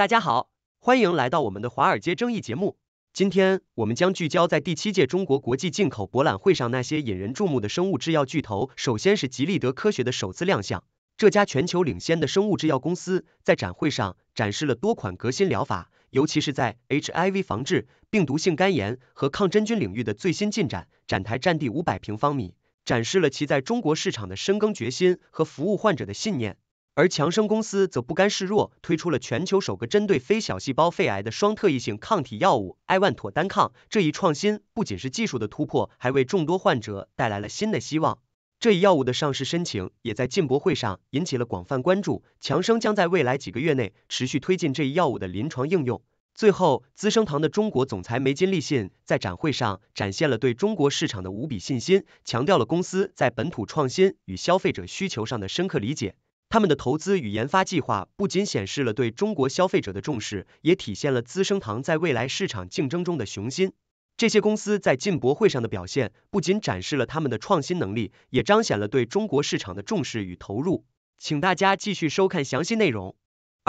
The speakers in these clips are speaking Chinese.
大家好，欢迎来到我们的华尔街争议节目。今天我们将聚焦在第七届中国国际进口博览会上那些引人注目的生物制药巨头。首先是吉利德科学的首次亮相，这家全球领先的生物制药公司在展会上展示了多款革新疗法，尤其是在 HIV 防治、病毒性肝炎和抗真菌领域的最新进展。展台占地五百平方米，展示了其在中国市场的深耕决心和服务患者的信念。而强生公司则不甘示弱，推出了全球首个针对非小细胞肺癌的双特异性抗体药物埃万妥单抗。这一创新不仅是技术的突破，还为众多患者带来了新的希望。这一药物的上市申请也在进博会上引起了广泛关注。强生将在未来几个月内持续推进这一药物的临床应用。最后，资生堂的中国总裁梅金立信在展会上展现了对中国市场的无比信心，强调了公司在本土创新与消费者需求上的深刻理解。他们的投资与研发计划不仅显示了对中国消费者的重视，也体现了资生堂在未来市场竞争中的雄心。这些公司在进博会上的表现，不仅展示了他们的创新能力，也彰显了对中国市场的重视与投入。请大家继续收看详细内容。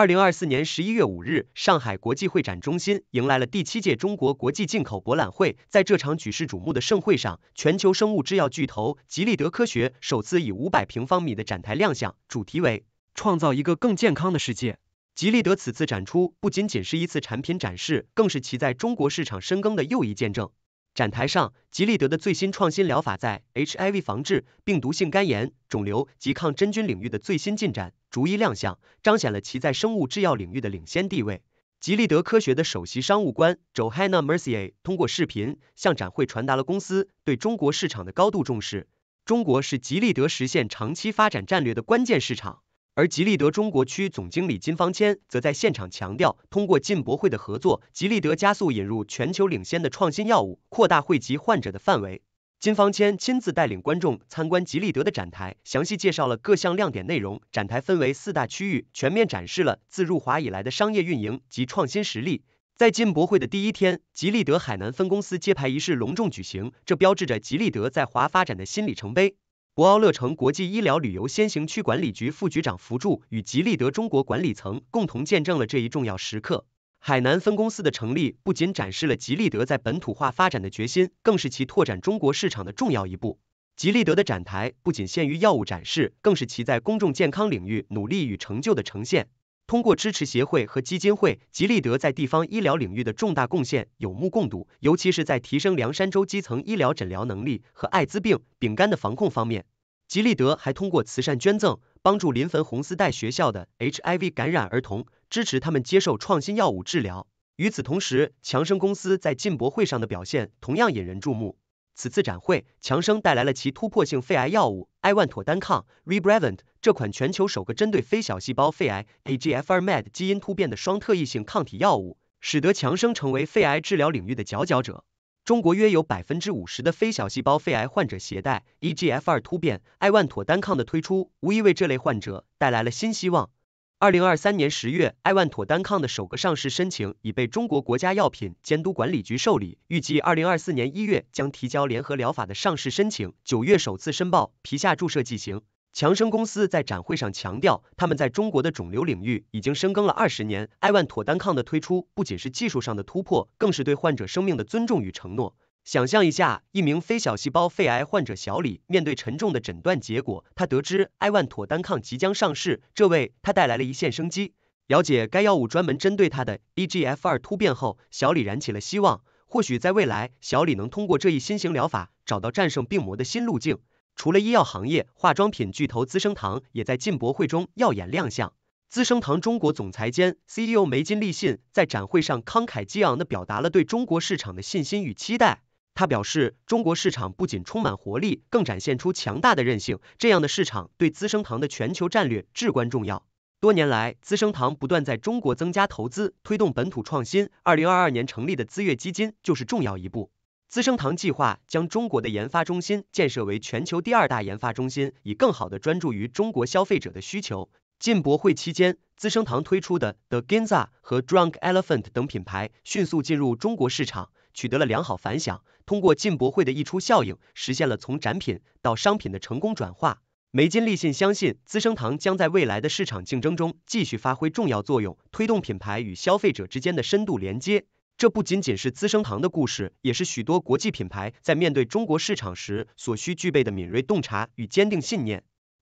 二零二四年十一月五日，上海国际会展中心迎来了第七届中国国际进口博览会。在这场举世瞩目的盛会上，全球生物制药巨头吉利德科学首次以五百平方米的展台亮相，主题为“创造一个更健康的世界”。吉利德此次展出不仅仅是一次产品展示，更是其在中国市场深耕的又一见证。展台上，吉利德的最新创新疗法在 HIV 防治、病毒性肝炎、肿瘤及抗真菌领域的最新进展。逐一亮相，彰显了其在生物制药领域的领先地位。吉利德科学的首席商务官 Joana h Mercier 通过视频向展会传达了公司对中国市场的高度重视。中国是吉利德实现长期发展战略的关键市场，而吉利德中国区总经理金方谦则在现场强调，通过进博会的合作，吉利德加速引入全球领先的创新药物，扩大惠及患者的范围。金方谦亲自带领观众参观吉利德的展台，详细介绍了各项亮点内容。展台分为四大区域，全面展示了自入华以来的商业运营及创新实力。在进博会的第一天，吉利德海南分公司揭牌仪式隆重举行，这标志着吉利德在华发展的新里程碑。博鳌乐城国际医疗旅游先行区管理局副局长扶助与吉利德中国管理层共同见证了这一重要时刻。海南分公司的成立不仅展示了吉利德在本土化发展的决心，更是其拓展中国市场的重要一步。吉利德的展台不仅限于药物展示，更是其在公众健康领域努力与成就的呈现。通过支持协会和基金会，吉利德在地方医疗领域的重大贡献有目共睹，尤其是在提升凉山州基层医疗诊疗能力和艾滋病、丙肝的防控方面。吉利德还通过慈善捐赠帮助临汾红丝带学校的 HIV 感染儿童，支持他们接受创新药物治疗。与此同时，强生公司在进博会上的表现同样引人注目。此次展会，强生带来了其突破性肺癌药物埃万妥单抗 （Rebrevant），这款全球首个针对非小细胞肺癌 a g f r m a d 基因突变的双特异性抗体药物，使得强生成为肺癌治疗领域的佼佼者。中国约有百分之五十的非小细胞肺癌患者携带 e g f r 突变，埃万妥单抗的推出无疑为这类患者带来了新希望。二零二三年十月，埃万妥单抗的首个上市申请已被中国国家药品监督管理局受理，预计二零二四年一月将提交联合疗法的上市申请，九月首次申报皮下注射剂型。强生公司在展会上强调，他们在中国的肿瘤领域已经深耕了二十年。埃万妥单抗的推出不仅是技术上的突破，更是对患者生命的尊重与承诺。想象一下，一名非小细胞肺癌患者小李面对沉重的诊断结果，他得知埃万妥单抗即将上市，这为他带来了一线生机。了解该药物专门针对他的 EGF r 突变后，小李燃起了希望。或许在未来，小李能通过这一新型疗法找到战胜病魔的新路径。除了医药行业，化妆品巨头资生堂也在进博会中耀眼亮相。资生堂中国总裁兼 CEO 梅金立信在展会上慷慨激昂的表达了对中国市场的信心与期待。他表示，中国市场不仅充满活力，更展现出强大的韧性，这样的市场对资生堂的全球战略至关重要。多年来，资生堂不断在中国增加投资，推动本土创新。二零二二年成立的资悦基金就是重要一步。资生堂计划将中国的研发中心建设为全球第二大研发中心，以更好地专注于中国消费者的需求。进博会期间，资生堂推出的 The Ginza 和 Drunk Elephant 等品牌迅速进入中国市场，取得了良好反响。通过进博会的溢出效应，实现了从展品到商品的成功转化。梅金立信相信，资生堂将在未来的市场竞争中继续发挥重要作用，推动品牌与消费者之间的深度连接。这不仅仅是资生堂的故事，也是许多国际品牌在面对中国市场时所需具备的敏锐洞察与坚定信念。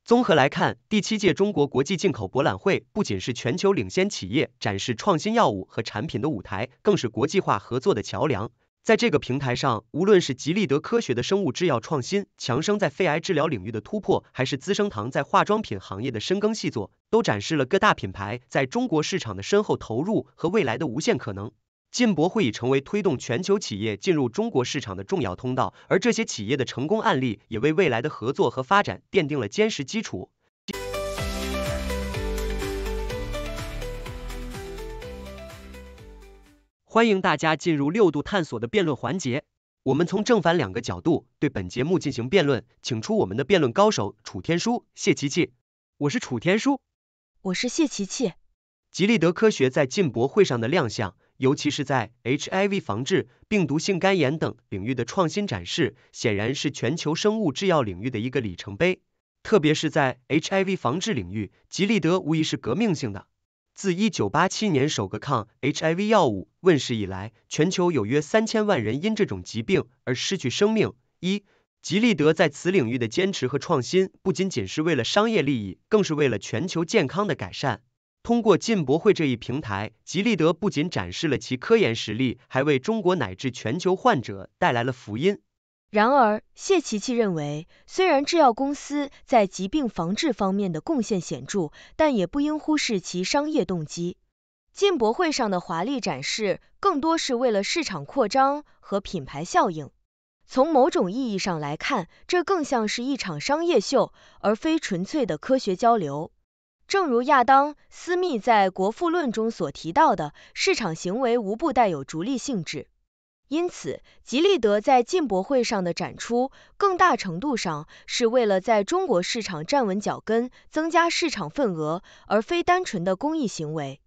综合来看，第七届中国国际进口博览会不仅是全球领先企业展示创新药物和产品的舞台，更是国际化合作的桥梁。在这个平台上，无论是吉利德科学的生物制药创新，强生在肺癌治疗领域的突破，还是资生堂在化妆品行业的深耕细作，都展示了各大品牌在中国市场的深厚投入和未来的无限可能。进博会已成为推动全球企业进入中国市场的重要通道，而这些企业的成功案例也为未来的合作和发展奠定了坚实基础。欢迎大家进入六度探索的辩论环节，我们从正反两个角度对本节目进行辩论，请出我们的辩论高手楚天舒、谢琪琪，我是楚天舒，我是谢琪琪。吉利德科学在进博会上的亮相。尤其是在 HIV 防治、病毒性肝炎等领域的创新展示，显然是全球生物制药领域的一个里程碑。特别是在 HIV 防治领域，吉利德无疑是革命性的。自1987年首个抗 HIV 药物问世以来，全球有约三千万人因这种疾病而失去生命。一，吉利德在此领域的坚持和创新，不仅仅是为了商业利益，更是为了全球健康的改善。通过进博会这一平台，吉利德不仅展示了其科研实力，还为中国乃至全球患者带来了福音。然而，谢琪琪认为，虽然制药公司在疾病防治方面的贡献显著，但也不应忽视其商业动机。进博会上的华丽展示更多是为了市场扩张和品牌效应。从某种意义上来看，这更像是一场商业秀，而非纯粹的科学交流。正如亚当·斯密在《国富论》中所提到的，市场行为无不带有逐利性质。因此，吉利德在进博会上的展出，更大程度上是为了在中国市场站稳脚跟、增加市场份额，而非单纯的公益行为。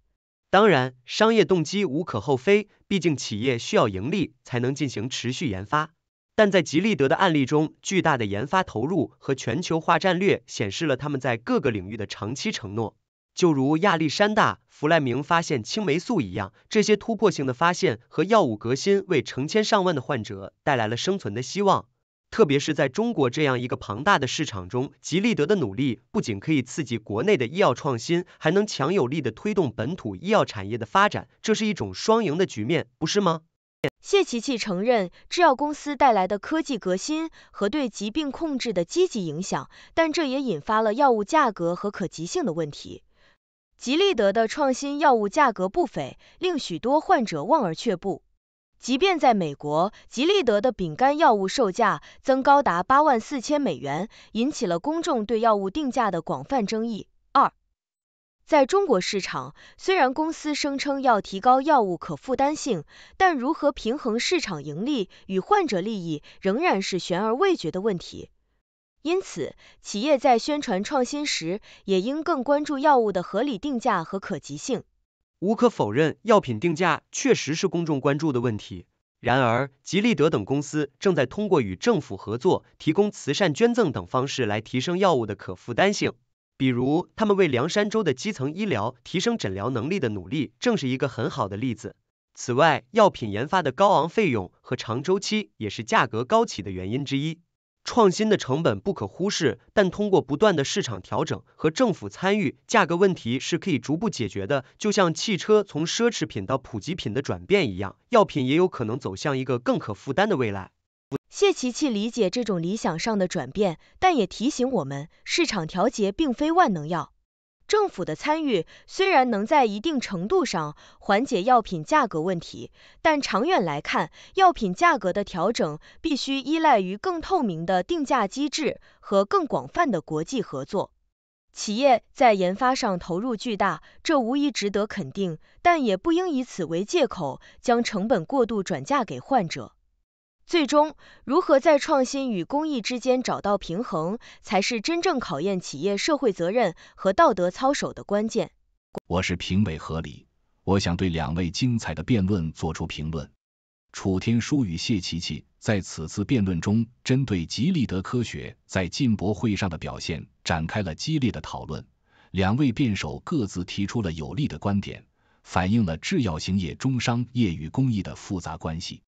当然，商业动机无可厚非，毕竟企业需要盈利才能进行持续研发。但在吉利德的案例中，巨大的研发投入和全球化战略显示了他们在各个领域的长期承诺。就如亚历山大·弗莱明发现青霉素一样，这些突破性的发现和药物革新为成千上万的患者带来了生存的希望。特别是在中国这样一个庞大的市场中，吉利德的努力不仅可以刺激国内的医药创新，还能强有力的推动本土医药产业的发展，这是一种双赢的局面，不是吗？谢琪琪承认，制药公司带来的科技革新和对疾病控制的积极影响，但这也引发了药物价格和可及性的问题。吉利德的创新药物价格不菲，令许多患者望而却步。即便在美国，吉利德的丙肝药物售价增高达八万四千美元，引起了公众对药物定价的广泛争议。在中国市场，虽然公司声称要提高药物可负担性，但如何平衡市场盈利与患者利益仍然是悬而未决的问题。因此，企业在宣传创新时，也应更关注药物的合理定价和可及性。无可否认，药品定价确实是公众关注的问题。然而，吉利德等公司正在通过与政府合作、提供慈善捐赠等方式来提升药物的可负担性。比如，他们为凉山州的基层医疗提升诊疗能力的努力，正是一个很好的例子。此外，药品研发的高昂费用和长周期也是价格高企的原因之一。创新的成本不可忽视，但通过不断的市场调整和政府参与，价格问题是可以逐步解决的。就像汽车从奢侈品到普及品的转变一样，药品也有可能走向一个更可负担的未来。谢琪琪理解这种理想上的转变，但也提醒我们，市场调节并非万能药。政府的参与虽然能在一定程度上缓解药品价格问题，但长远来看，药品价格的调整必须依赖于更透明的定价机制和更广泛的国际合作。企业在研发上投入巨大，这无疑值得肯定，但也不应以此为借口将成本过度转嫁给患者。最终，如何在创新与公益之间找到平衡，才是真正考验企业社会责任和道德操守的关键。我是评委何理，我想对两位精彩的辩论做出评论。楚天舒与谢琪琪在此次辩论中，针对吉利德科学在进博会上的表现展开了激烈的讨论。两位辩手各自提出了有力的观点，反映了制药行业中商业与公益的复杂关系。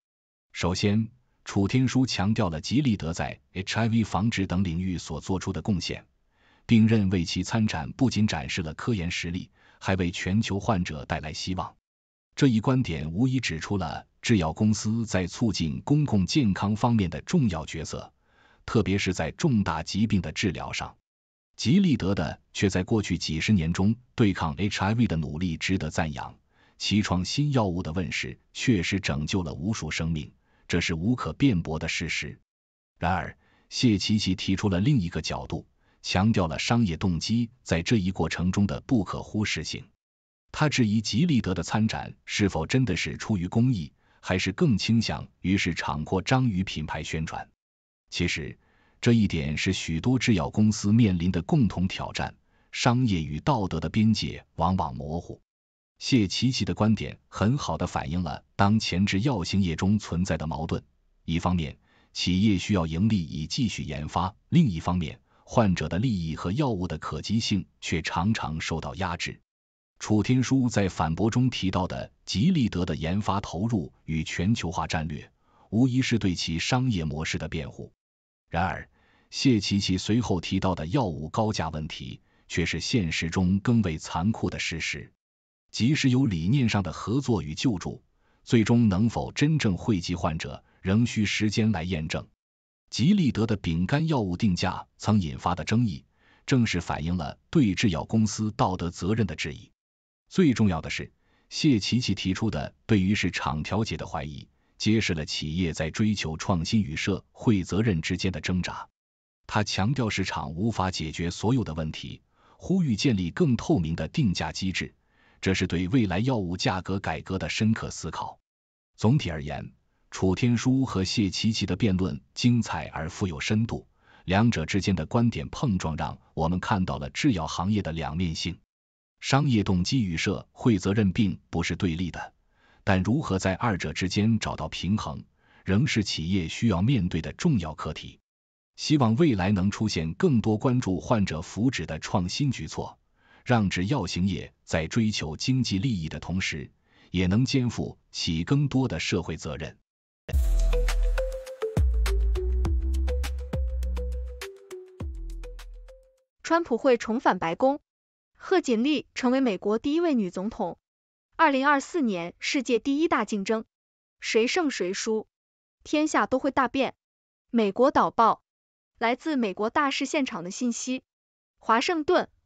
首先，楚天舒强调了吉利德在 HIV 防治等领域所做出的贡献，并认为其参展不仅展示了科研实力，还为全球患者带来希望。这一观点无疑指出了制药公司在促进公共健康方面的重要角色，特别是在重大疾病的治疗上。吉利德的却在过去几十年中对抗 HIV 的努力值得赞扬，其创新药物的问世确实拯救了无数生命。这是无可辩驳的事实。然而，谢奇奇提出了另一个角度，强调了商业动机在这一过程中的不可忽视性。他质疑吉利德的参展是否真的是出于公益，还是更倾向于是厂扩章鱼品牌宣传。其实，这一点是许多制药公司面临的共同挑战：商业与道德的边界往往模糊。谢琪琪的观点很好的反映了当前制药行业中存在的矛盾：一方面，企业需要盈利以继续研发；另一方面，患者的利益和药物的可及性却常常受到压制。楚天舒在反驳中提到的吉利德的研发投入与全球化战略，无疑是对其商业模式的辩护。然而，谢琪琪随后提到的药物高价问题，却是现实中更为残酷的事实。即使有理念上的合作与救助，最终能否真正惠及患者，仍需时间来验证。吉利德的饼干药物定价曾引发的争议，正是反映了对制药公司道德责任的质疑。最重要的是，谢奇奇提出的对于市场调节的怀疑，揭示了企业在追求创新与社会责任之间的挣扎。他强调，市场无法解决所有的问题，呼吁建立更透明的定价机制。这是对未来药物价格改革的深刻思考。总体而言，楚天舒和谢琪琪的辩论精彩而富有深度，两者之间的观点碰撞让我们看到了制药行业的两面性：商业动机与社会责任并不是对立的，但如何在二者之间找到平衡，仍是企业需要面对的重要课题。希望未来能出现更多关注患者福祉的创新举措。让制药行业在追求经济利益的同时，也能肩负起更多的社会责任。川普会重返白宫，贺锦丽成为美国第一位女总统。二零二四年世界第一大竞争，谁胜谁输，天下都会大变。美国导报，来自美国大事现场的信息，华盛顿。